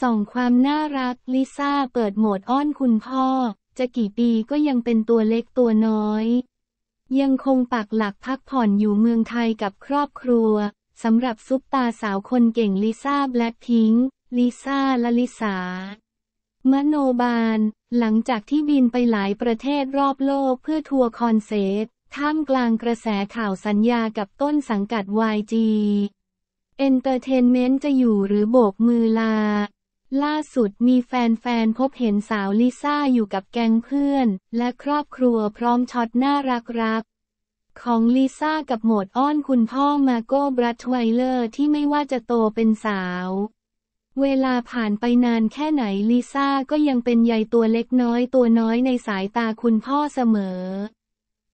ส่องความน่ารักลิซ่าเปิดโหมดอ้อนคุณพ่อ จะกี่ปีก็ยังเป็นตัวเล็กตัวน้อย ยังคงปักหลักพักผ่อนอยู่เมืองไทยกับครอบครัวสำหรับซุปตาสาวคนเก่งลิซ่าแบล็คพิงค์ลิซ่าและลิสามโนบาล หลังจากที่บินไปหลายประเทศรอบโลกเพื่อทัวร์คอนเสิร์ตท่ามกลางกระแสข่าวสัญญากับต้นสังกัด YG Entertainment จะอยู่หรือโบกมือลาล่าสุดมีแฟนๆ พบเห็นสาวลิซ่าอยู่กับแก๊งเพื่อน และครอบครัวพร้อมช็อตน่ารักๆของลิซ่ากับโหมดอ้อนคุณพ่อมาโก้บรัตไวเลอร์ที่ไม่ว่าจะโตเป็นสาว เวลาผ่านไปนานแค่ไหนลิซ่าก็ยังเป็นใยตัวเล็กน้อยตัวน้อยในสายตาคุณพ่อเสมอ